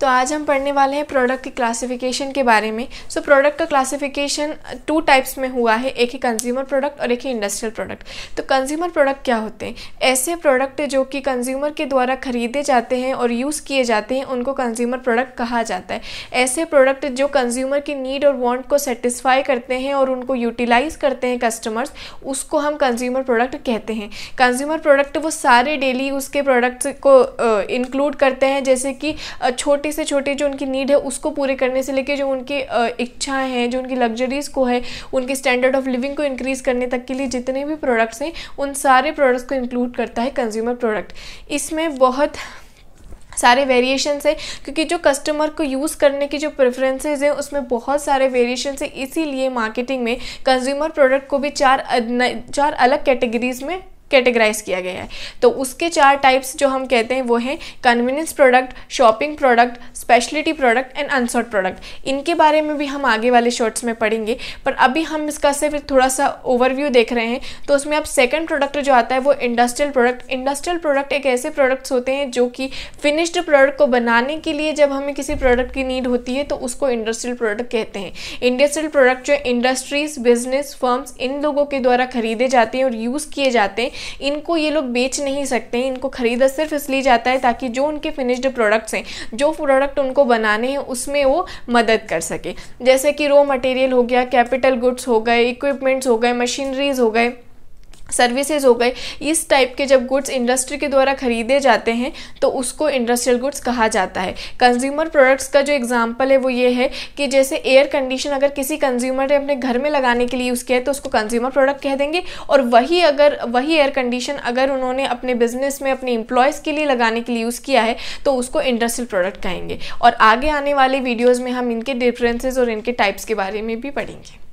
तो आज हम पढ़ने वाले हैं प्रोडक्ट के क्लासिफिकेशन के बारे में सो so, प्रोडक्ट का क्लासिफिकेशन टू टाइप्स में हुआ है एक ही कंज्यूमर प्रोडक्ट और एक ही इंडस्ट्रियल प्रोडक्ट तो कंज्यूमर प्रोडक्ट क्या होते हैं ऐसे प्रोडक्ट जो कि कंज्यूमर के द्वारा खरीदे जाते हैं और यूज़ किए जाते हैं उनको कंज्यूमर प्रोडक्ट कहा जाता है ऐसे प्रोडक्ट जो कंज्यूमर की नीड और वॉन्ट को सेटिस्फाई करते हैं और उनको यूटिलाइज़ करते हैं कस्टमर्स उसको हम कंज्यूमर प्रोडक्ट कहते हैं कंज्यूमर प्रोडक्ट वो सारे डेली उसके प्रोडक्ट्स को इंक्लूड करते हैं जैसे कि छोटे छोटी से छोटी जो उनकी नीड है उसको पूरे करने से लेके जो उनकी इच्छाएं हैं जो उनकी लग्जरीज़ को है उनके स्टैंडर्ड ऑफ लिविंग को इंक्रीज़ करने तक के लिए जितने भी प्रोडक्ट्स हैं उन सारे प्रोडक्ट्स को इंक्लूड करता है कंज्यूमर प्रोडक्ट इसमें बहुत सारे वेरिएशन है क्योंकि जो कस्टमर को यूज़ करने की जो प्रेफरेंसेज हैं उसमें बहुत सारे वेरिएशन है इसीलिए मार्केटिंग में कंज्यूमर प्रोडक्ट को भी चार चार अलग कैटेगरीज में कैटेगराइज किया गया है तो उसके चार टाइप्स जो हम कहते हैं वो हैं convenience product shopping product speciality product and unsought product इनके बारे में भी हम आगे वाले शॉर्ट्स में पढ़ेंगे पर अभी हम इसका सिर्फ थोड़ा सा ओवरव्यू देख रहे हैं तो उसमें अब सेकेंड प्रोडक्ट जो आता है वो इंडस्ट्रियल प्रोडक्ट इंडस्ट्रियल प्रोडक्ट एक ऐसे प्रोडक्ट्स होते हैं जो कि फिनिश्ड प्रोडक्ट को बनाने के लिए जब हमें किसी प्रोडक्ट की नीड होती है तो उसको इंडस्ट्रियल प्रोडक्ट कहते हैं इंडस्ट्रियल प्रोडक्ट जो इंडस्ट्रीज बिजनेस फर्म्स इन लोगों के द्वारा खरीदे जाते हैं और यूज़ किए जाते हैं इनको ये लोग बेच नहीं सकते इनको ख़रीदा सिर्फ इसलिए जाता है ताकि जो उनके फिनिश्ड प्रोडक्ट्स हैं जो प्रोडक्ट उनको बनाने हैं उसमें वो मदद कर सके जैसे कि रॉ मटेरियल हो गया कैपिटल गुड्स हो गए इक्विपमेंट्स हो गए मशीनरीज हो गए सर्विसेज हो गए इस टाइप के जब गुड्स इंडस्ट्री के द्वारा खरीदे जाते हैं तो उसको इंडस्ट्रियल गुड्स कहा जाता है कंज्यूमर प्रोडक्ट्स का जो एग्जांपल है वो ये है कि जैसे एयर कंडीशन अगर किसी कंज्यूमर ने अपने घर में लगाने के लिए यूज़ किया है तो उसको कंज्यूमर प्रोडक्ट कह देंगे और वही अगर वही एयर कंडीशन अगर उन्होंने अपने बिजनेस में अपने एम्प्लॉयज़ के लिए लगाने के लिए यूज़ किया है तो उसको इंडस्ट्रियल प्रोडक्ट कहेंगे और आगे आने वाले वीडियोज़ में हम इनके डिफरेंसेज और इनके टाइप्स के बारे में भी पढ़ेंगे